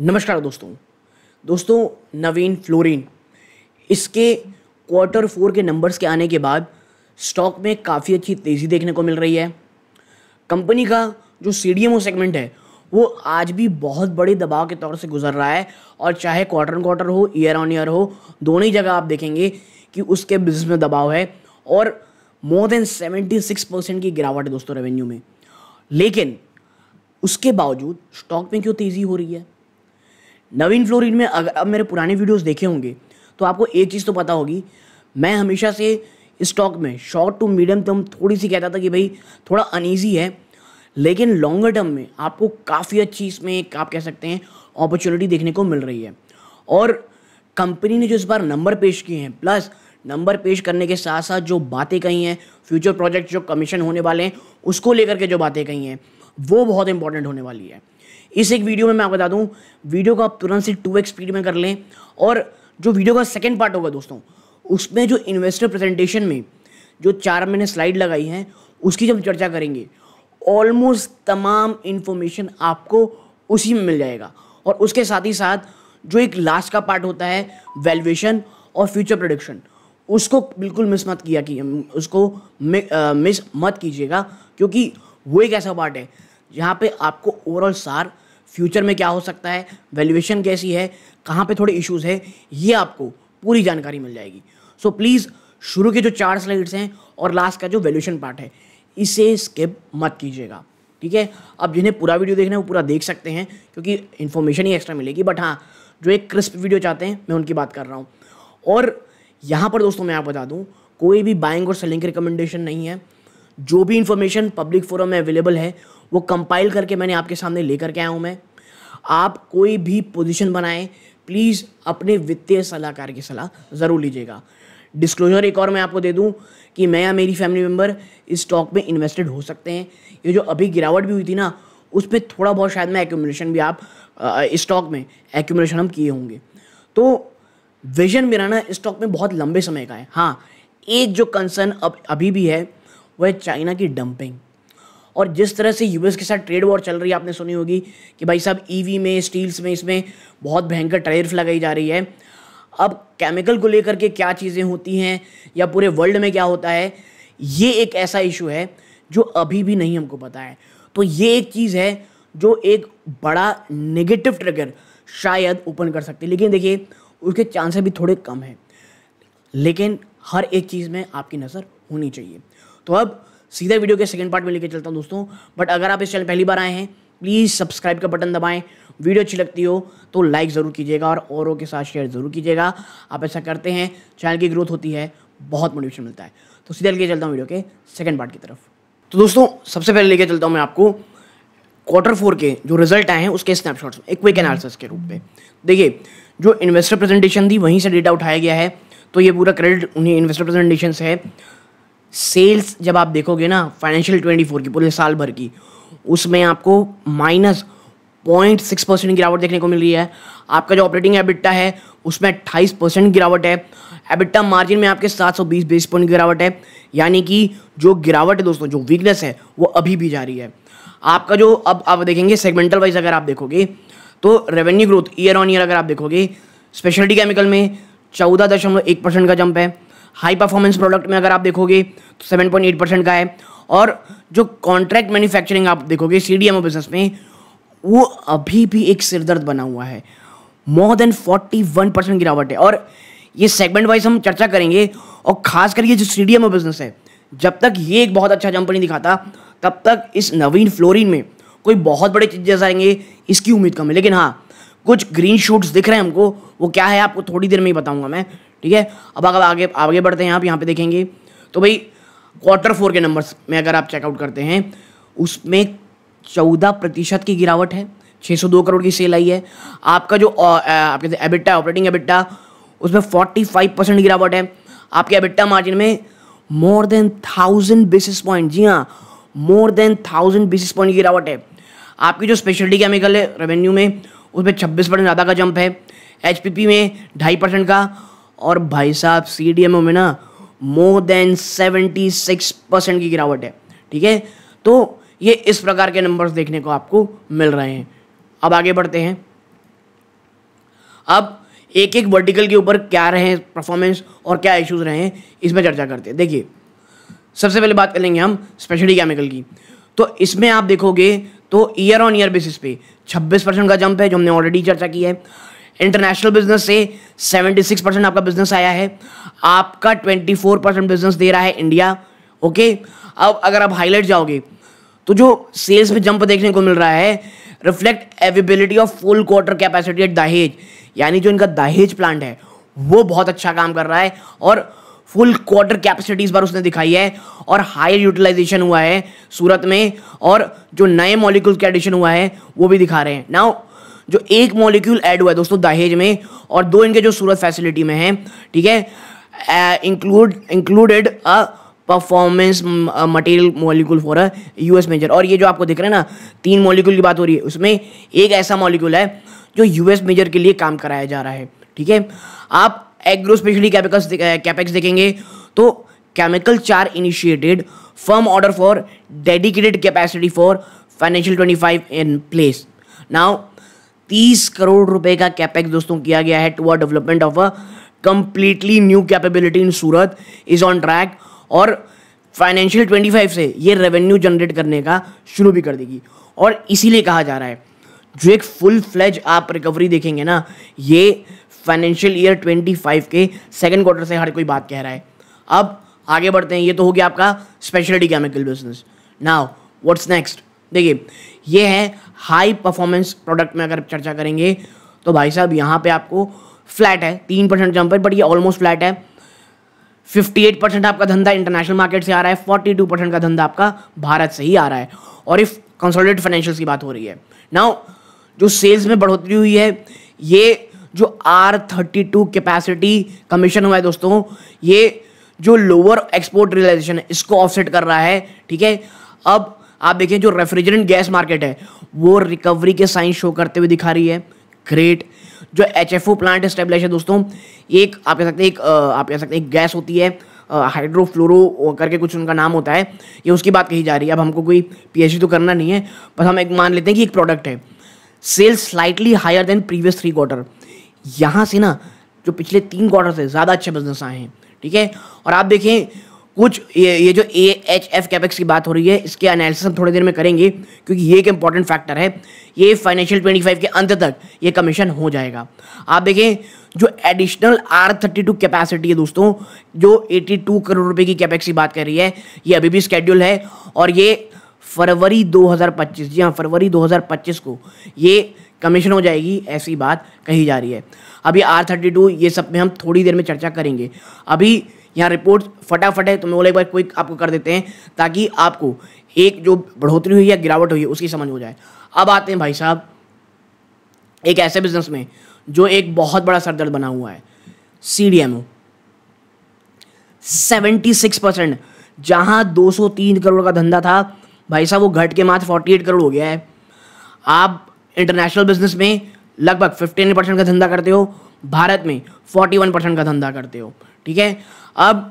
नमस्कार दोस्तों दोस्तों नवीन फ्लोरिन इसके क्वार्टर फोर के नंबर्स के आने के बाद स्टॉक में काफ़ी अच्छी तेज़ी देखने को मिल रही है कंपनी का जो सी सेगमेंट है वो आज भी बहुत बड़े दबाव के तौर से गुजर रहा है और चाहे क्वार्टर क्वार्टर हो ईयर ऑन ईयर हो दोनों ही जगह आप देखेंगे कि उसके बिजनेस में दबाव है और more than seventy six percent की गिरावट है दोस्तों रेवेन्यू में लेकिन उसके बावजूद स्टॉक में क्यों तेज़ी हो रही है नवीन फ्लोरिन में अगर अब मेरे पुराने वीडियोस देखे होंगे तो आपको एक चीज़ तो पता होगी मैं हमेशा से स्टॉक में शॉर्ट टू मीडियम टर्म थोड़ी सी कहता था कि भाई थोड़ा अनईजी है लेकिन लॉन्गर टर्म में आपको काफ़ी अच्छी इसमें आप कह सकते हैं अपॉर्चुनिटी देखने को मिल रही है और कंपनी ने जो इस बार नंबर पेश किए हैं प्लस नंबर पेश करने के साथ साथ जो बातें कही हैं फ्यूचर प्रोजेक्ट जो कमीशन होने वाले हैं उसको लेकर के जो बातें कही हैं वो बहुत इंपॉर्टेंट होने वाली है इस एक वीडियो में मैं आपको बता दूँ वीडियो को आप तुरंत से टू एक्स स्पीड में कर लें और जो वीडियो का सेकेंड पार्ट होगा दोस्तों उसमें जो इन्वेस्टर प्रेजेंटेशन में जो चार मैंने स्लाइड लगाई है उसकी जब चर्चा करेंगे ऑलमोस्ट तमाम इन्फॉर्मेशन आपको उसी में मिल जाएगा और उसके साथ ही साथ जो एक लास्ट का पार्ट होता है वैल्यूएशन और फ्यूचर प्रोडिक्शन उसको बिल्कुल मिस मत किया कि उसको मि, आ, मिस मत कीजिएगा क्योंकि वो एक ऐसा पार्ट है जहाँ पे आपको ओवरऑल सार फ्यूचर में क्या हो सकता है वैल्यूएशन कैसी है कहाँ पे थोड़े इश्यूज है ये आपको पूरी जानकारी मिल जाएगी सो so, प्लीज़ शुरू के जो चार स्लाइड्स हैं और लास्ट का जो वैल्यूशन पार्ट है इसे स्किप मत कीजिएगा ठीक है अब जिन्हें पूरा वीडियो देखना है वो पूरा देख सकते हैं क्योंकि इन्फॉर्मेशन ही एक्स्ट्रा मिलेगी बट हाँ जो एक क्रिस्प वीडियो चाहते हैं मैं उनकी बात कर रहा हूँ और यहाँ पर दोस्तों मैं आप बता दूँ कोई भी बाइंग और सेलिंग की रिकमेंडेशन नहीं है जो भी इन्फॉर्मेशन पब्लिक फोरम में अवेलेबल है वो कंपाइल करके मैंने आपके सामने लेकर के आया हूँ मैं आप कोई भी पोजीशन बनाएं प्लीज़ अपने वित्तीय सलाहकार की सलाह ज़रूर लीजिएगा डिस्क्लोजर एक और मैं आपको दे दूं कि मैं या मेरी फैमिली मेम्बर इस स्टॉक में इन्वेस्टेड हो सकते हैं ये जो अभी गिरावट भी हुई थी ना उस पर थोड़ा बहुत शायद मैं एक्यूमुलेशन भी आप स्टॉक में एक्यूमुलेशन हम किए होंगे तो विजन मेरा ना स्टॉक में बहुत लंबे समय का है हाँ एक जो कंसर्न अब अभी भी है वह चाइना की डंपिंग और जिस तरह से यूएस के साथ ट्रेड वॉर चल रही है आपने सुनी होगी कि भाई साहब ईवी e में स्टील्स में इसमें बहुत भयंकर टैरिफ लगाई जा रही है अब केमिकल को लेकर के क्या चीज़ें होती हैं या पूरे वर्ल्ड में क्या होता है ये एक ऐसा इशू है जो अभी भी नहीं हमको पता है तो ये एक चीज़ है जो एक बड़ा नेगेटिव ट्रिगर शायद ओपन कर सकती है लेकिन देखिए उसके चांसेस भी थोड़े कम हैं लेकिन हर एक चीज़ में आपकी नज़र होनी चाहिए तो अब सीधा वीडियो के सेकंड पार्ट में लेके चलता हूँ दोस्तों बट अगर आप इस चैनल पहली बार आए हैं प्लीज़ सब्सक्राइब का बटन दबाएं वीडियो अच्छी लगती हो तो लाइक ज़रूर कीजिएगा और औरों के साथ शेयर ज़रूर कीजिएगा आप ऐसा करते हैं चैनल की ग्रोथ होती है बहुत मोटिवेशन मिलता है तो सीधा लेके चलता हूँ वीडियो के सेकेंड पार्ट की तरफ तो दोस्तों सबसे पहले लेके चलता हूँ मैं आपको क्वार्टर फोर के जो रिजल्ट आए हैं उसके स्नैपशॉट्स में एक क्विक एनालिसिस के रूप में देखिए जो इन्वेस्टर प्रेजेंटेशन थी वहीं से डेटा उठाया गया है तो ये पूरा क्रेडिट उन्हीं इन्वेस्टर प्रेजेंटेशन से है सेल्स जब आप देखोगे ना फाइनेंशियल ट्वेंटी फोर की पूरे साल भर की उसमें आपको माइनस पॉइंट सिक्स परसेंट गिरावट देखने को मिल रही है आपका जो ऑपरेटिंग एबिट्टा है उसमें अट्ठाईस परसेंट गिरावट है एबिट्टा मार्जिन में आपके सात सौ बीस बेस पॉइंट गिरावट है यानी कि जो गिरावट है दोस्तों जो वीकनेस है वो अभी भी जारी है आपका जो अब आप देखेंगे सेगमेंटल वाइज अगर आप देखोगे तो revenue growth year on year अगर आप देखोगे स्पेशलिटी केमिकल में चौदह दशमलव एक परसेंट का जंप है हाई परफॉर्मेंस प्रोडक्ट में अगर आप देखोगे तो सेवन पॉइंट एट परसेंट का है और जो कॉन्ट्रैक्ट मैन्युफैक्चरिंग आप देखोगे C D M O business में वो अभी भी एक सिरदर्द बना हुआ है more than forty one percent गिरावट है और ये सेगमेंट वाइज हम चर्चा करेंगे और खास ये जो C D M O business है जब तक ये एक बहुत अच्छा जंप नहीं दिखाता तब तक इस नवीन फ्लोरिन में कोई बहुत बड़े चीजें आएंगे इसकी उम्मीद कम है लेकिन हाँ कुछ ग्रीन शूट्स दिख रहे हैं हमको वो क्या है आपको थोड़ी देर में ही बताऊंगा मैं ठीक है अब अगर आगे आगे बढ़ते हैं आप यहाँ पे देखेंगे तो भाई क्वार्टर फोर के नंबर्स में अगर आप चेकआउट करते हैं उसमें चौदह प्रतिशत की गिरावट है 602 करोड़ की सेल आई है आपका जो आपके एबिट्टा ऑपरेटिंग एबिट्टा उसमें 45 परसेंट गिरावट है आपके एबिट्टा मार्जिन में more than thousand basis point जी हाँ more than thousand basis point की गिरावट है आपकी जो स्पेशलिटी केमिकल है रेवेन्यू में उसमें छब्बीस परसेंट ज़्यादा का जंप है एच में ढाई परसेंट का और भाई साहब सी डी में ना more than seventy six percent की गिरावट है ठीक है तो ये इस प्रकार के नंबर्स देखने को आपको मिल रहे हैं अब आगे बढ़ते हैं अब एक एक वर्टिकल के ऊपर क्या रहे हैं परफॉर्मेंस और क्या इश्यूज रहे हैं इसमें चर्चा करते हैं देखिए सबसे पहले बात करेंगे हम स्पेशली केमिकल की तो इसमें आप देखोगे तो ईयर ऑन ईयर बेसिस पे 26 परसेंट का जंप है जो हमने ऑलरेडी चर्चा की है इंटरनेशनल बिजनेस से 76 परसेंट आपका बिजनेस आया है आपका 24 परसेंट बिजनेस दे रहा है इंडिया ओके अब अगर आप हाईलाइट जाओगे तो जो सेल्स में जंप देखने को मिल रहा है reflect availability of full quarter capacity at Dahej यानी जो इनका दाहेज प्लांट है वो बहुत अच्छा काम कर रहा है और फुल क्वार्टर कैपेसिटी इस बार उसने दिखाई है और हायर यूटिलाइजेशन हुआ है सूरत में और जो नए मॉलिक्यूल के एडिशन हुआ है वो भी दिखा रहे हैं नाउ जो एक मॉलिक्यूल ऐड हुआ है दोस्तों दहेज में और दो इनके जो सूरत फैसिलिटी में है ठीक है include included a performance material molecule for a US major और ये जो आपको दिख रहा है ना तीन मॉलिक्यूल की बात हो रही है उसमें एक ऐसा मॉलिक्यूल है जो यूएस मेजर के लिए काम कराया जा रहा है ठीक है आप एग्रो स्पेशली कैपेक्स कैपेक्स देखेंगे तो केमिकल चार initiated firm order for dedicated capacity for financial twenty five in place now तीस करोड़ रुपए का कैपेक्स दोस्तों किया गया है to development of a completely new capability in Surat is on track और फाइनेंशियल 25 से ये रेवेन्यू जनरेट करने का शुरू भी कर देगी और इसीलिए कहा जा रहा है जो एक फुल फ्लैज आप रिकवरी देखेंगे ना ये फाइनेंशियल ईयर 25 के सेकेंड क्वार्टर से हर कोई बात कह रहा है अब आगे बढ़ते हैं ये तो हो गया आपका speciality chemical business now what's next देखिए ये है हाई परफॉर्मेंस प्रोडक्ट में अगर चर्चा करेंगे तो भाई साहब यहाँ पे आपको फ्लैट है तीन परसेंट जंप है बट ये ऑलमोस्ट फ्लैट है फिफ्टी एट परसेंट आपका धंधा इंटरनेशनल मार्केट से आ रहा है फोर्टी टू परसेंट का धंधा आपका भारत से ही आ रहा है और इफ कंसोलिडेट फाइनेंशियल्स की बात हो रही है नाउ जो सेल्स में बढ़ोतरी हुई है ये जो R thirty two capacity commission हुआ है दोस्तों ये जो लोअर एक्सपोर्ट रियलाइजेशन है इसको ऑफसेट कर रहा है ठीक है अब आप देखें जो रेफ्रिजरेंट गैस मार्केट है वो रिकवरी के साइन शो करते हुए दिखा रही है ग्रेट जो H F O plant establish है दोस्तों एक आप कह सकते हैं एक आप कह सकते हैं एक गैस होती है हाइड्रोफ्लोरो करके कुछ उनका नाम होता है ये उसकी बात कही जा रही है अब हमको कोई पीएचडी तो करना नहीं है बस हम एक मान लेते हैं कि एक प्रोडक्ट है sales slightly higher than previous three quarter यहाँ से ना जो पिछले तीन क्वार्टर से ज़्यादा अच्छे बिजनेस आए हैं ठीक है और आप देखें कुछ ये ये जो ए एच एफ कैपेक्स की बात हो रही है इसके एनालिसिस हम थोड़ी देर में करेंगे क्योंकि ये एक इंपॉर्टेंट फैक्टर है ये फाइनेंशियल 25 के अंत तक ये कमीशन हो जाएगा आप देखें जो additional R thirty two capacity है दोस्तों जो 82 करोड़ रुपए की कैपेक्स की बात कर रही है ये अभी भी स्केड्यूल है और ये फरवरी 2025 जी हाँ फरवरी 2025 को ये कमीशन हो जाएगी ऐसी बात कही जा रही है अभी आर थर्टी टू ये सब में हम थोड़ी देर में चर्चा करेंगे अभी यहाँ रिपोर्ट फटाफट है तो मैं बोला एक बार क्विक आपको कर देते हैं ताकि आपको एक जो बढ़ोतरी हुई या गिरावट हुई उसकी समझ हो जाए अब आते हैं भाई साहब एक ऐसे बिजनेस में जो एक बहुत बड़ा सरदर्द बना हुआ है C D M O seventy six percent जहाँ दो सौ तीन करोड़ का धंधा था भाई साहब वो घट के मात्र फोर्टी एट करोड़ हो गया है आप इंटरनेशनल बिजनेस में लगभग फिफ्टीन परसेंट का धंधा करते हो भारत में फोर्टी वन परसेंट का धंधा करते हो ठीक है अब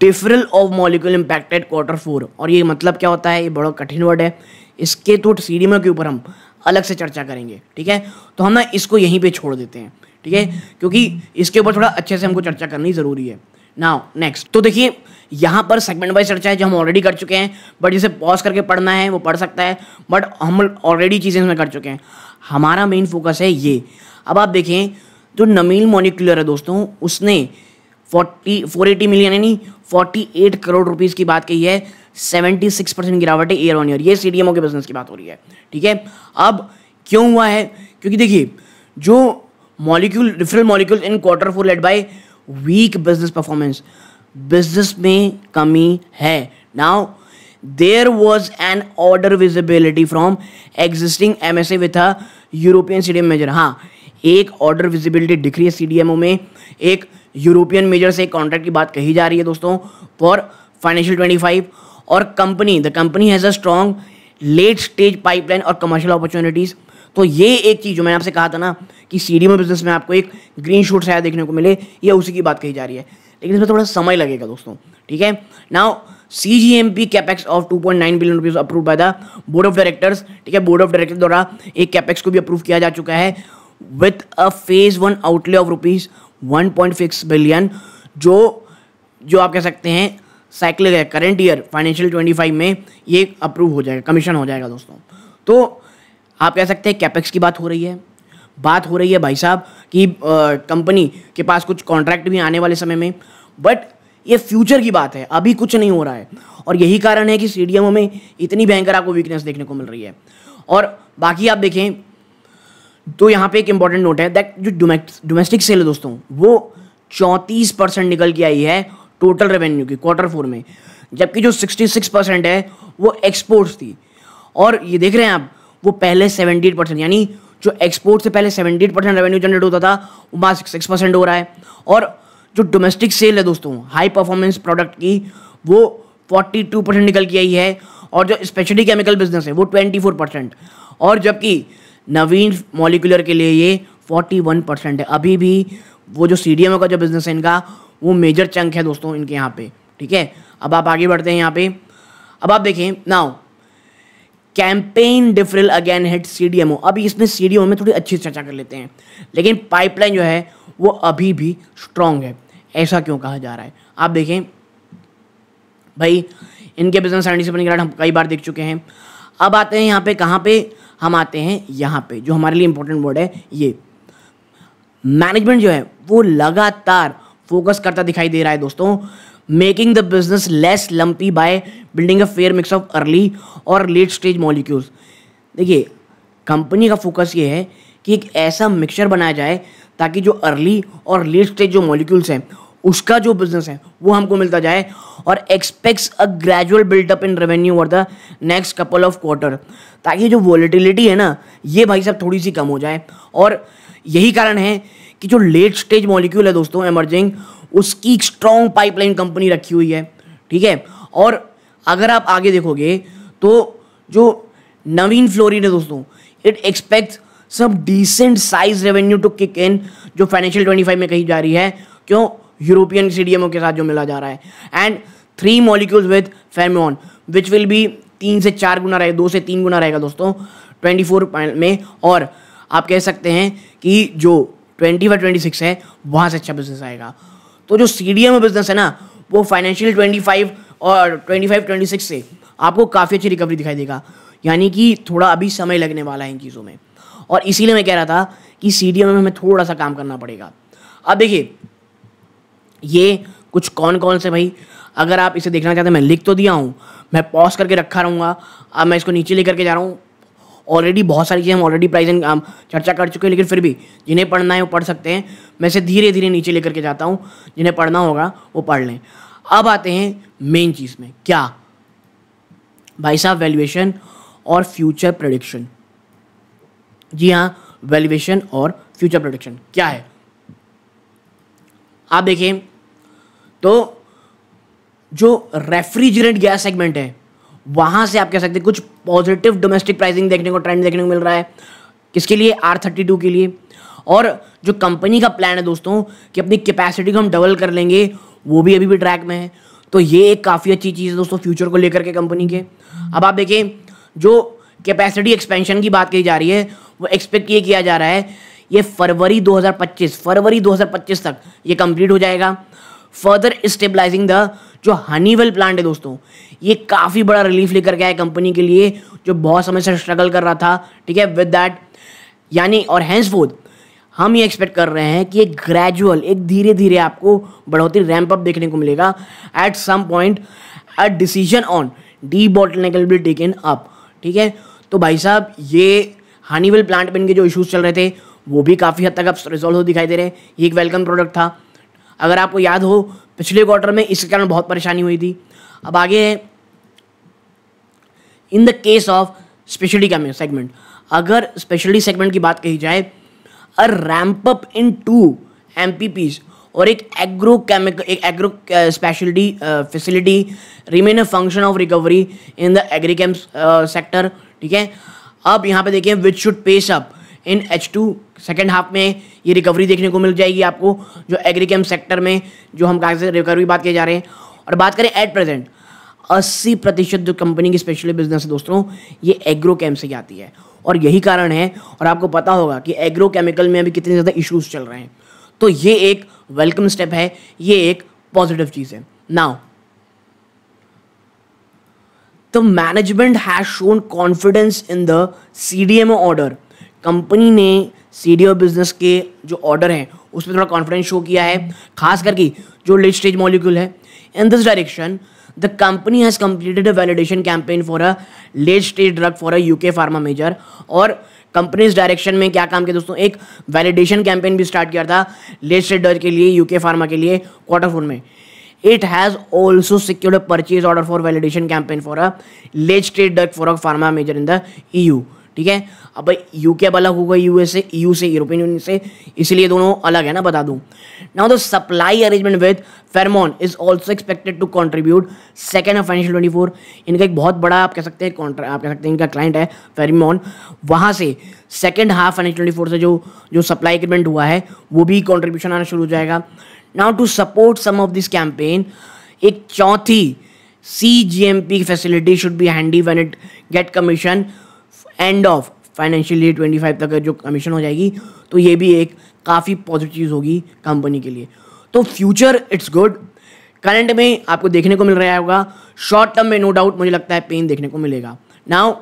deferral of molecule impacted quarter four और ये मतलब क्या होता है ये बड़ा कठिन वर्ड है इसके तो सीरीमा के ऊपर हम अलग से चर्चा करेंगे ठीक है तो हम ना इसको यहीं पे छोड़ देते हैं ठीक है क्योंकि इसके ऊपर थोड़ा अच्छे से हमको चर्चा करनी ज़रूरी है नाउ नेक्स्ट तो देखिए यहाँ पर सेगमेंट वाइज चर्चा है जो हम ऑलरेडी कर चुके हैं बट जिसे पॉज करके पढ़ना है वो पढ़ सकता है बट हम ऑलरेडी चीज़ें इसमें कर चुके हैं हमारा मेन फोकस है ये अब आप देखें जो नमील मोलिकुलर है दोस्तों उसने फोर्टी फोर एटी मिलियन यानी फोर्टी एट करोड़ रुपीज़ की बात कही है सेवेंटी सिक्स परसेंट गिरावट है ईयर ऑन ईयर ये सी के बिजनेस की बात हो रही है ठीक है अब क्यों हुआ है क्योंकि देखिए जो molecule different molecule in quarter four led by weak business performance business में कमी है now there was an order visibility from existing M S A with a European C D M major हाँ एक ऑर्डर विजिबिलिटी डिक्री है C D M ओ में एक European major से contract की बात कही जा रही है दोस्तों फॉर फाइनेंशियल ट्वेंटी फाइव और company the company has a strong late stage pipeline और कमर्शियल अपॉर्चुनिटीज़ तो ये एक चीज़ जो मैंने आपसे कहा था ना कि डी में बिजनेस में आपको एक ग्रीन शूट शायद देखने को मिले ये उसी की बात कही जा रही है लेकिन इसमें थोड़ा समय लगेगा दोस्तों ठीक है now C G M P capex of two point nine billion rupees approve by the board of directors ठीक है बोर्ड ऑफ डायरेक्टर द्वारा एक कैपेक्स को भी अप्रूव किया जा चुका है with a phase one outlay of rupees six billion जो जो आप कह सकते हैं साइकिल है current year financial twenty five में ये अप्रूव हो जाएगा कमीशन हो जाएगा दोस्तों तो आप कह सकते हैं कैपेक्स की बात हो रही है बात हो रही है भाई साहब कि कंपनी के पास कुछ कॉन्ट्रैक्ट भी आने वाले समय में बट ये फ्यूचर की बात है अभी कुछ नहीं हो रहा है और यही कारण है कि सी में इतनी भयंकर आपको वीकनेस देखने को मिल रही है और बाकी आप देखें तो यहाँ पे एक इंपॉर्टेंट नोट है दैट जो डोमेस्टिक सेल है दोस्तों वो चौंतीस परसेंट निकल के आई है टोटल रेवेन्यू की क्वार्टर फोर में जबकि जो सिक्सटी सिक्स परसेंट है वो एक्सपोर्ट्स थी और ये देख रहे हैं आप वो पहले सेवेंटी एट परसेंट यानी जो एक्सपोर्ट से पहले seventy eight percent revenue generate होता था वो वहाँ सिक्स परसेंट हो रहा है और जो डोमेस्टिक सेल है दोस्तों हाई परफॉर्मेंस प्रोडक्ट की वो फोर्टी टू परसेंट निकल के आई है और जो स्पेशली केमिकल बिजनेस है वो ट्वेंटी फोर परसेंट और जबकि नवीन मॉलिकुलर के लिए ये 41 परसेंट है अभी भी वो जो सी का जो बिजनेस है इनका वो मेजर चंक है दोस्तों इनके यहाँ पे ठीक है अब आप आगे बढ़ते हैं यहाँ पे अब आप देखें now campaign deferral again head C D M O अभी इसमें सी डी एम ओ में थोड़ी अच्छी चर्चा कर लेते हैं लेकिन पाइपलाइन जो है वो अभी भी स्ट्रांग है ऐसा क्यों कहा जा रहा है आप देखें भाई इनके बिजनेस हम कई बार देख चुके हैं अब आते हैं यहाँ पे कहाँ पे हम आते हैं यहाँ पे जो हमारे लिए इम्पोर्टेंट वर्ड है ये मैनेजमेंट जो है वो लगातार फोकस करता दिखाई दे रहा है दोस्तों making the business less lumpy by building a fair mix of early और लेट स्टेज मॉलिक्यूल्स देखिए कंपनी का फोकस ये है कि एक ऐसा मिक्सचर बनाया जाए ताकि जो अर्ली और लेट स्टेज जो मॉलिक्यूल्स हैं उसका जो बिजनेस है वो हमको मिलता जाए और expects a gradual buildup in revenue और the next couple of quarter ताकि जो वॉलिटिलिटी है ना ये भाई साहब थोड़ी सी कम हो जाए और यही कारण है कि जो लेट स्टेज मॉलिक्यूल है दोस्तों एमर्जिंग उसकी स्ट्रॉन्ग पाइपलाइन कंपनी रखी हुई है ठीक है और अगर आप आगे देखोगे तो जो नवीन फ्लोरिन है दोस्तों it expect sub decent size revenue to kick in जो फाइनेंशियल ट्वेंटी फाइव में कही जा रही है क्यों यूरोपियन सीडीएमओ के साथ जो मिला जा रहा है and three molecules with Fermion which will be तीन से चार गुना रहेगा दो से तीन गुना रहेगा दोस्तों ट्वेंटी फोर में और आप कह सकते हैं कि जो ट्वेंटी फाइव ट्वेंटी सिक्स है वहाँ से अच्छा बिजनेस आएगा तो जो सी डी एम बिजनेस है ना वो फाइनेंशियल ट्वेंटी फाइव और ट्वेंटी फाइव ट्वेंटी सिक्स से आपको काफ़ी अच्छी रिकवरी दिखाई देगा यानी कि थोड़ा अभी समय लगने वाला है इन चीज़ों में और इसीलिए मैं कह रहा था कि सी डी एम में हमें थोड़ा सा काम करना पड़ेगा अब देखिए ये कुछ कौन कौन से भाई अगर आप इसे देखना चाहते हैं मैं लिख तो दिया हूँ मैं पॉज करके रखा रहूँगा अब मैं इसको नीचे लेकर के जा रहा हूँ ऑलरेडी बहुत सारी चीज़ें हम ऑलरेडी प्राइज एंड चर्चा कर चुके हैं लेकिन फिर भी जिन्हें पढ़ना है वो पढ़ सकते हैं मैं इसे धीरे धीरे नीचे लेकर के जाता हूँ जिन्हें पढ़ना होगा वो पढ़ लें अब आते हैं मेन चीज़ में क्या भाई साहब वैल्यूएशन और फ्यूचर प्रोडिक्शन जी हाँ वैल्यूएशन और फ्यूचर प्रोडिक्शन क्या है आप देखें तो जो रेफ्रिजरेट गैस सेगमेंट है वहां से आप कह सकते हैं कुछ पॉजिटिव डोमेस्टिक प्राइसिंग देखने को ट्रेंड देखने को मिल रहा है किसके लिए आर थर्टी टू के लिए और जो कंपनी का प्लान है दोस्तों कि अपनी कैपेसिटी को हम डबल कर लेंगे वो भी अभी भी ट्रैक में है तो ये एक काफ़ी अच्छी चीज़ है दोस्तों फ्यूचर को लेकर के कंपनी के अब आप देखें जो कैपेसिटी एक्सपेंशन की बात की जा रही है वो एक्सपेक्ट ये किया जा रहा है ये फरवरी 2025 फरवरी 2025 तक ये कंप्लीट हो जाएगा फर्दर स्टेबलाइजिंग द जो हनीवेल प्लांट है दोस्तों ये काफ़ी बड़ा रिलीफ लेकर के आया कंपनी के लिए जो बहुत समय से स्ट्रगल कर रहा था ठीक है विद डैट यानी और हैंस हम ये एक्सपेक्ट कर रहे हैं कि एक ग्रेजुअल एक धीरे धीरे आपको बढ़ोतरी रैंप अप देखने को मिलेगा at some point a decision on the bottle will be taken up ठीक है तो भाई साहब ये हनीवेल प्लांट पे इनके जो इशूज़ चल रहे थे वो भी काफ़ी हद तक अब रिजॉल्व हो दिखाई दे रहे हैं ये एक वेलकम प्रोडक्ट था अगर आपको याद हो पिछले क्वार्टर में इसके कारण बहुत परेशानी हुई थी अब आगे है in the case of speciality का सेगमेंट अगर स्पेशलिटी सेगमेंट की बात कही जाए a ramp up in two M और एक एग्रो केमिकल एक agro speciality facility remain a function of recovery in the agrochem sector ठीक है अब यहाँ पे देखिए which should pace up in H two second half में ये रिकवरी देखने को मिल जाएगी आपको जो एग्रीकेम सेक्टर में जो हम कहा रिकवरी बात किए जा रहे हैं और बात करें एट प्रेजेंट अस्सी प्रतिशत जो कंपनी की स्पेशली बिजनेस है दोस्तों ये एग्रो कैम से आती है और यही कारण है और आपको पता होगा कि एग्रो केमिकल में अभी कितने ज़्यादा इश्यूज़ चल रहे हैं तो ये एक वेलकम स्टेप है ये एक पॉजिटिव चीज़ है now management has shown confidence in the C D M order company ने सीडीओ बिजनेस के जो ऑर्डर हैं उसमें थोड़ा कॉन्फिडेंस शो किया है खास करके जो लेट स्टेज मॉलिक्यूल है in this direction the company has completed a validation campaign for a late stage drug for a UK pharma major और कंपनी इस डायरेक्शन में क्या काम किया दोस्तों एक वैलिडेशन कैंपेन भी स्टार्ट किया था लेट स्टेज ड्रग के लिए यूके फार्मा के लिए क्वार्टर फोर में it has also secured a purchase order for validation campaign for a late stage drug for a pharma major in the EU ठीक है अब यूके अब अलग अलग गए यूएस से यू से यूरोपियन यूनियन से इसलिए दोनों अलग है ना बता दूँ now the supply arrangement with Fermion is also expected to contribute second of financial twenty four इनका एक बहुत बड़ा आप कह सकते हैं आप कह सकते हैं इनका क्लाइंट है फेरमोन वहाँ से second half financial twenty four से जो जो सप्लाई अग्रीमेंट हुआ है वो भी कॉन्ट्रीब्यूशन आना शुरू हो जाएगा now to support some of this campaign एक चौथी C G M P facility should be handy when it get commission end of financial year twenty five तक जो कमीशन हो जाएगी तो ये भी एक काफ़ी पॉजिटिव चीज़ होगी कंपनी के लिए तो फ्यूचर इट्स गुड करंट में आपको देखने को मिल रहा होगा शॉर्ट टर्म में नो डाउट मुझे लगता है पेन देखने को मिलेगा now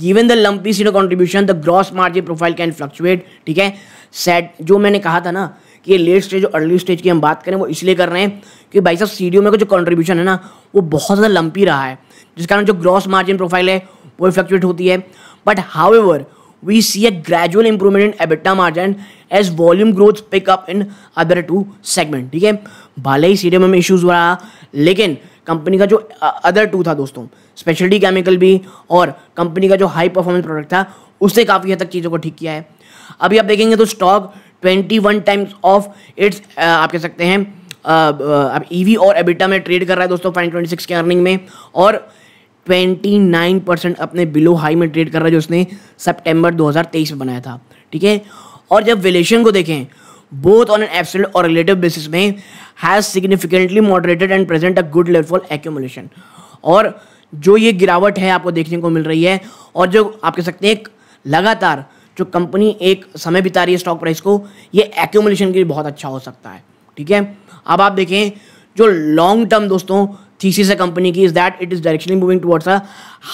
given the lumpy CDO contribution the gross margin profile can fluctuate ठीक है सेट जो मैंने कहा था ना कि लेट स्टेज और अर्ली स्टेज की हम बात करें वो इसलिए कर रहे हैं क्योंकि भाई साहब सीडीओ में का जो कॉन्ट्रीब्यूशन है ना वो बहुत ज़्यादा लंपी रहा है जिस कारण जो ग्रॉस मार्जिन प्रोफाइल है वो फ्लक्चुएट होती है But however, we see a gradual improvement in EBITDA margin as volume growth pick up in other two segment ठीक है भले ही सीडियम में इश्यूज हो रहा लेकिन कंपनी का जो अदर टू था दोस्तों स्पेशलिटी केमिकल भी और कंपनी का जो हाई परफॉर्मेंस प्रोडक्ट था उसने काफ़ी हद तक चीज़ों को ठीक किया है अभी आप देखेंगे तो stock twenty one times of its आप कह सकते हैं ईवी e और एबिटा में ट्रेड कर रहा है दोस्तों फाइन ट्वेंटी सिक्स के अर्निंग में और 29 परसेंट अपने बिलो हाई में ट्रेड कर रहा है जो उसने सितंबर 2023 में बनाया था ठीक है और जब वेलेशन को देखें बोथ ऑन एन absolute और रिलेटिव बेसिस में has significantly moderated and present a good level for accumulation और जो ये गिरावट है आपको देखने को मिल रही है और जो आप कह सकते हैं लगातार जो कंपनी एक समय बिता रही है स्टॉक प्राइस को ये एक्यूमुलेशन के लिए बहुत अच्छा हो सकता है ठीक है अब आप देखें जो लॉन्ग टर्म दोस्तों थीसी से कंपनी की is that it is directionally moving towards a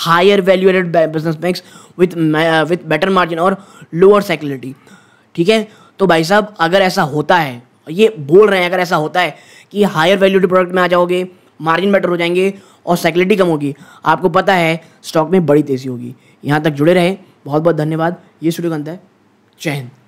higher value business mix with with better margin और लोअर cyclicality ठीक है तो भाई साहब अगर ऐसा होता है ये बोल रहे हैं अगर ऐसा होता है कि हायर वैल्यूड प्रोडक्ट में आ जाओगे मार्जिन बेटर हो जाएंगे और सेक्यूलिटी कम होगी आपको पता है स्टॉक में बड़ी तेज़ी होगी यहाँ तक जुड़े रहे बहुत बहुत धन्यवाद ये स्टूडियो का अंत है चैन हिंद